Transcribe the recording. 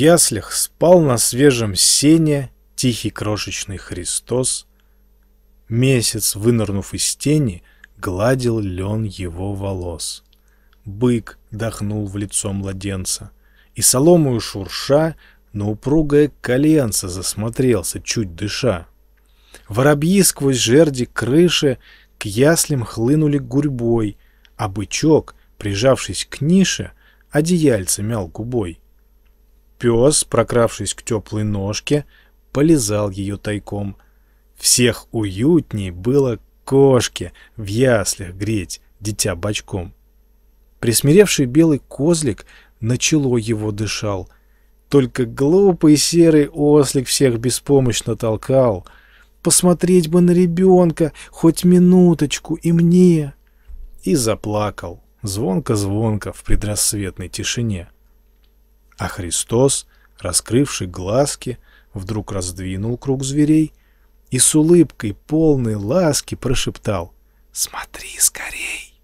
яслях спал на свежем сене тихий крошечный Христос. Месяц, вынырнув из тени, гладил лен его волос. Бык дохнул в лицо младенца, и соломою шурша на упругое коленце засмотрелся, чуть дыша. Воробьи сквозь жерди крыши к яслям хлынули гурьбой, а бычок, прижавшись к нише, одеяльце мял губой. Пес, прокравшись к теплой ножке, полезал ее тайком. Всех уютней было кошке в яслях греть дитя бочком. Присмиревший белый козлик начало его дышал. Только глупый серый ослик всех беспомощно толкал. «Посмотреть бы на ребенка, хоть минуточку, и мне!» И заплакал, звонко-звонко в предрассветной тишине. А Христос, раскрывший глазки, вдруг раздвинул круг зверей и с улыбкой полной ласки прошептал «Смотри скорей!»